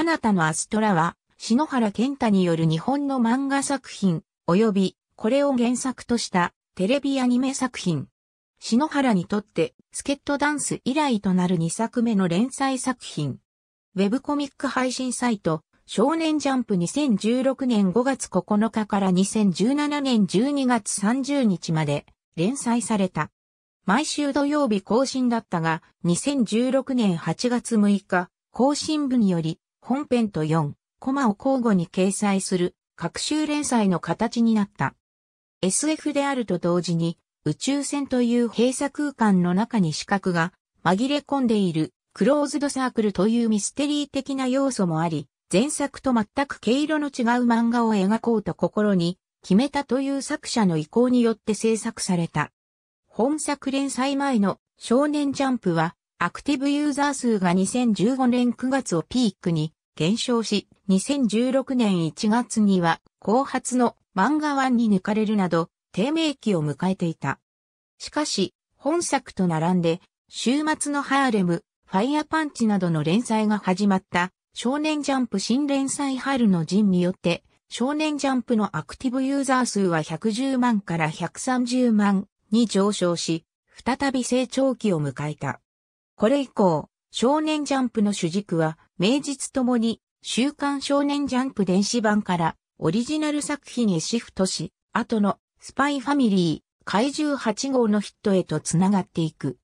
彼方のアストラは、篠原健太による日本の漫画作品、及び、これを原作としたテレビアニメ作品。篠原にとって、スケットダンス以来となる2作目の連載作品。ウェブコミック配信サイト、少年ジャンプ2016年5月9日から2017年12月30日まで連載された。毎週土曜日更新だったが、2016年8月6日、更新部により、本編と4コマを交互に掲載する各週連載の形になった。SF であると同時に宇宙船という閉鎖空間の中に視角が紛れ込んでいるクローズドサークルというミステリー的な要素もあり、前作と全く毛色の違う漫画を描こうと心に決めたという作者の意向によって制作された。本作連載前の少年ジャンプはアクティブユーザー数が2015年9月をピークに減少し、2016年1月には、後発の漫画1に抜かれるなど、低迷期を迎えていた。しかし、本作と並んで、週末のハーレム、ファイアパンチなどの連載が始まった少年ジャンプ新連載春の陣によって少年ジャンプのアクティブユーザー数は110万から130万に上昇し、再び成長期を迎えた。これ以降、少年ジャンプの主軸は名実ともに、週刊少年ジャンプ電子版からオリジナル作品へシフトし、後のスパイファミリー、怪獣8号のヒットへと繋がっていく。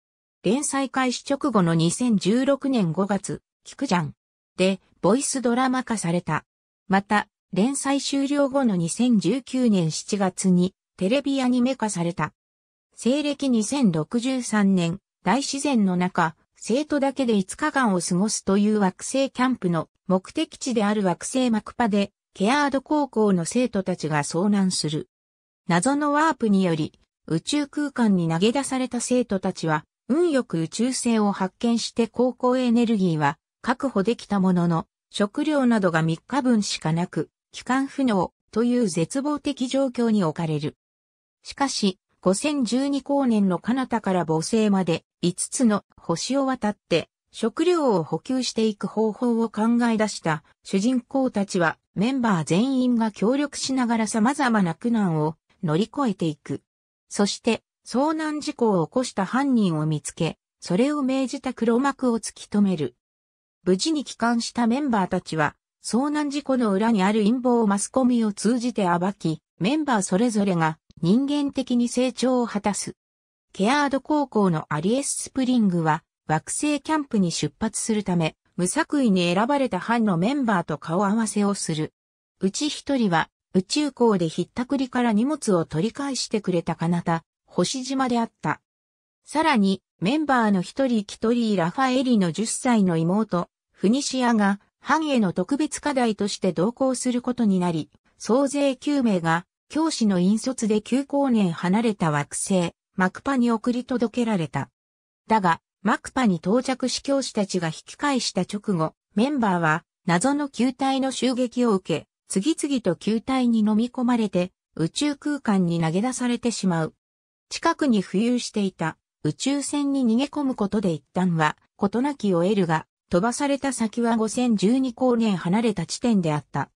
連載開始直後の2016年5月、キクジャンで、ボイスドラマ化された。また、連載終了後の2019年7月に、テレビアニメ化された。西暦2063年、大自然の中、生徒だけで5日間を過ごすという惑星キャンプの目的地である惑星マクパで、ケアード高校の生徒たちが遭難する。謎のワープにより、宇宙空間に投げ出された生徒たちは、運よく宇宙船を発見して高校エネルギーは確保できたものの、食料などが3日分しかなく、帰還不能という絶望的状況に置かれる。しかし、5012光年の彼方から母星まで5つの星を渡って食料を補給していく方法を考え出した主人公たちはメンバー全員が協力しながら様々な苦難を乗り越えていく。そして遭難事故を起こした犯人を見つけ、それを命じた黒幕を突き止める。無事に帰還したメンバーたちは遭難事故の裏にある陰謀をマスコミを通じて暴き、メンバーそれぞれが人間的に成長を果たす。ケアード高校のアリエス・スプリングは惑星キャンプに出発するため、無作為に選ばれた班のメンバーと顔合わせをする。うち一人は宇宙港でひったくりから荷物を取り返してくれた彼方、星島であった。さらに、メンバーの一人キトリー・ラファエリの10歳の妹、フニシアが、班への特別課題として同行することになり、総勢9名が教師の引率で9光年離れた惑星、マクパに送り届けられた。だが、マクパに到着し教師たちが引き返した直後、メンバーは謎の球体の襲撃を受け、次々と球体に飲み込まれて宇宙空間に投げ出されてしまう。近くに浮遊していた宇宙船に逃げ込むことで一旦は事なきを得るが、飛ばされた先は5012光年離れた地点であった。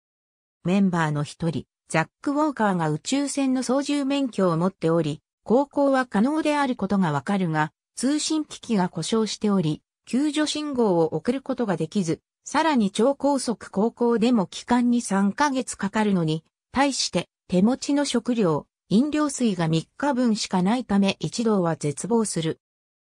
メンバーの一人、ザック・ウォーカーが宇宙船の操縦免許を持っており、航行は可能であることがわかるが、通信機器が故障しており、救助信号を送ることができず、さらに超高速航行でも期間に3ヶ月かかるのに、対して手持ちの食料、飲料水が3日分しかないため一同は絶望する。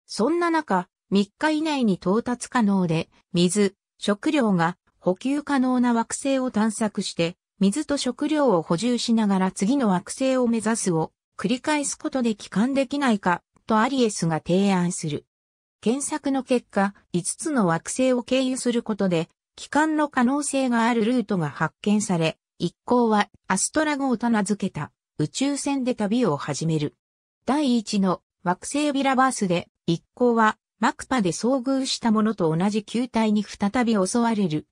そんな中、3日以内に到達可能で、水、食料が補給可能な惑星を探索して、水と食料を補充しながら次の惑星を目指すを繰り返すことで帰還できないかとアリエスが提案する。検索の結果、5つの惑星を経由することで、帰還の可能性があるルートが発見され、一行はアストラゴーと名付けた宇宙船で旅を始める。第1の惑星ビラバースで一行はマクパで遭遇したものと同じ球体に再び襲われる。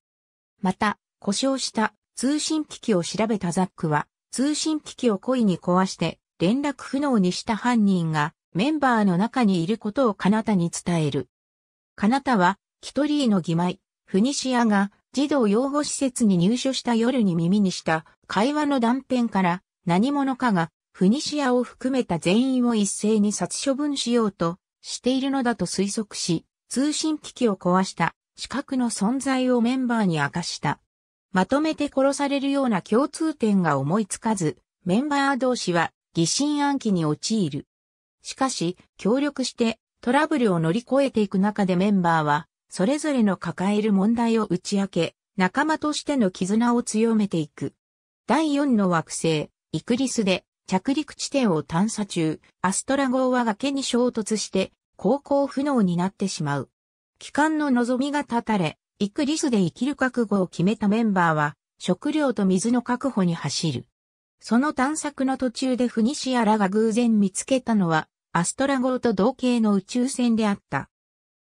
また、故障した通信機器を調べたザックは、通信機器を故意に壊して連絡不能にした犯人がメンバーの中にいることをカナタに伝える。カナタは、キトリーの義妹、フニシアが児童養護施設に入所した夜に耳にした会話の断片から何者かがフニシアを含めた全員を一斉に殺処分しようとしているのだと推測し、通信機器を壊した資格の存在をメンバーに明かした。まとめて殺されるような共通点が思いつかず、メンバー同士は疑心暗鬼に陥る。しかし、協力してトラブルを乗り越えていく中でメンバーは、それぞれの抱える問題を打ち明け、仲間としての絆を強めていく。第4の惑星、イクリスで着陸地点を探査中、アストラ号は崖に衝突して、航行不能になってしまう。帰還の望みが絶たれ、イクリスで生きる覚悟を決めたメンバーは、食料と水の確保に走る。その探索の途中でフニシアらが偶然見つけたのは、アストラ号と同型の宇宙船であった。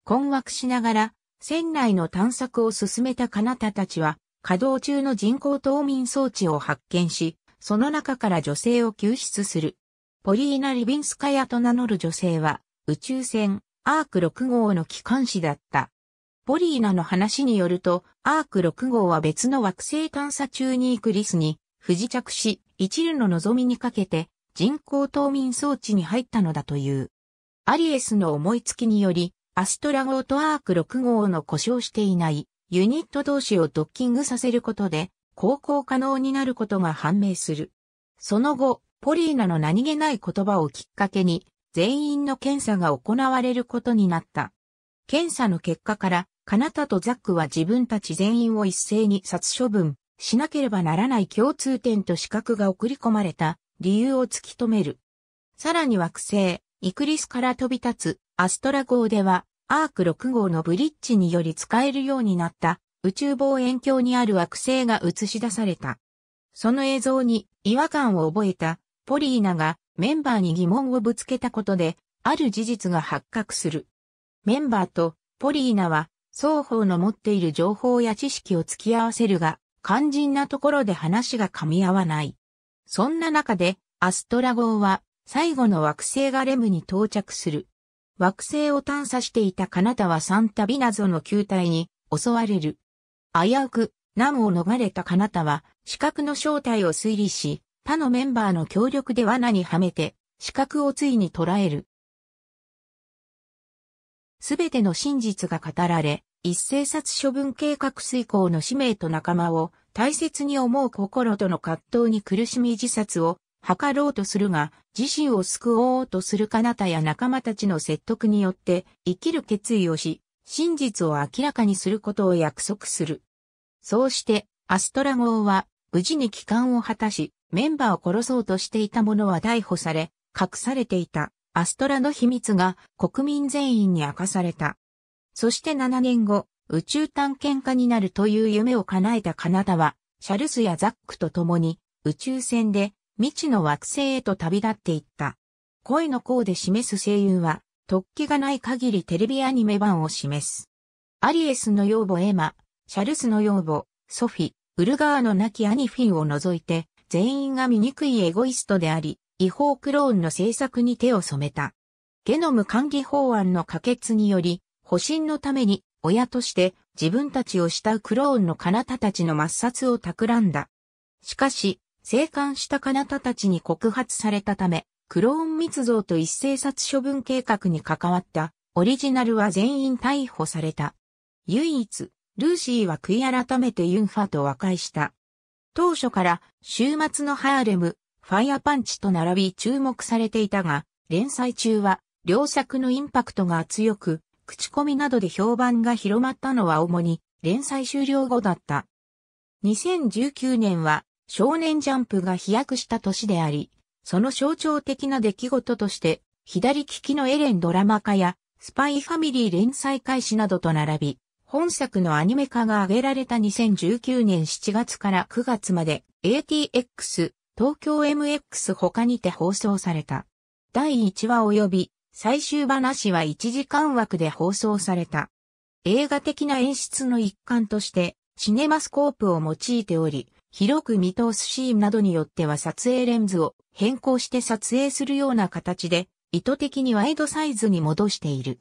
困惑しながら、船内の探索を進めたカナタたちは、稼働中の人工冬眠装置を発見し、その中から女性を救出する。ポリーナ・リビンスカヤと名乗る女性は、宇宙船、アーク6号の機関士だった。ポリーナの話によると、アーク6号は別の惑星探査中にイクリスに不時着し、一縷の望みにかけて人工冬眠装置に入ったのだという。アリエスの思いつきにより、アストラ号とアーク6号の故障していないユニット同士をドッキングさせることで、航行可能になることが判明する。その後、ポリーナの何気ない言葉をきっかけに、全員の検査が行われることになった。検査の結果から、カナタとザックは自分たち全員を一斉に殺処分しなければならない共通点と資格が送り込まれた理由を突き止める。さらに惑星、イクリスから飛び立つアストラ号ではアーク6号のブリッジにより使えるようになった宇宙望遠鏡にある惑星が映し出された。その映像に違和感を覚えたポリーナがメンバーに疑問をぶつけたことである事実が発覚する。メンバーとポリーナは双方の持っている情報や知識を突き合わせるが、肝心なところで話が噛み合わない。そんな中で、アストラ号は、最後の惑星ガレムに到着する。惑星を探査していたカナタはサンタビナゾの球体に襲われる。危うく、難を逃れたカナタは、四角の正体を推理し、他のメンバーの協力で罠にはめて、資角をついに捉える。すべての真実が語られ、一斉殺処分計画遂行の使命と仲間を大切に思う心との葛藤に苦しみ自殺を図ろうとするが、自身を救おうとする彼方や仲間たちの説得によって生きる決意をし、真実を明らかにすることを約束する。そうして、アストラ号は無事に帰還を果たし、メンバーを殺そうとしていた者は逮捕され、隠されていたアストラの秘密が国民全員に明かされた。そして7年後、宇宙探検家になるという夢を叶えたカナダは、シャルスやザックと共に宇宙船で未知の惑星へと旅立っていった。声の甲で示す声優は、突起がない限りテレビアニメ版を示す。アリエスの養母エマ、シャルスの養母、ソフィ、ウルガーの亡きアニフィンを除いて、全員が醜いエゴイストであり、違法クローンの制作に手を染めた。ゲノム管理法案の可決により、保身のために、親として自分たちを慕うクローンの彼方たちの抹殺を企んだ。しかし、生還した彼方たちに告発されたため、クローン密造と一斉殺処分計画に関わったオリジナルは全員逮捕された。唯一、ルーシーは悔い改めてユンファと和解した。当初から週末のハーレム、ファイアパンチと並び注目されていたが、連載中は両作のインパクトが強く、口コミなどで評判が広まったのは主に連載終了後だった。2019年は少年ジャンプが飛躍した年であり、その象徴的な出来事として、左利きのエレンドラマ化や、スパイファミリー連載開始などと並び、本作のアニメ化が挙げられた2019年7月から9月まで ATX、東京 MX 他にて放送された。第1話及び最終話は1時間枠で放送された。映画的な演出の一環として、シネマスコープを用いており、広く見通すシーンなどによっては撮影レンズを変更して撮影するような形で、意図的にワイドサイズに戻している。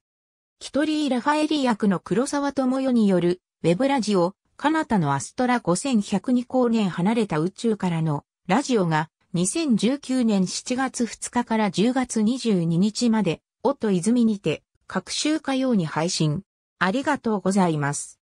キトリー・ラファエリ役の黒沢智代による、ウェブラジオ、カナタのアストラ5102光年離れた宇宙からのラジオが2019年7月2日から10月22日まで、音泉にて、各週火曜に配信。ありがとうございます。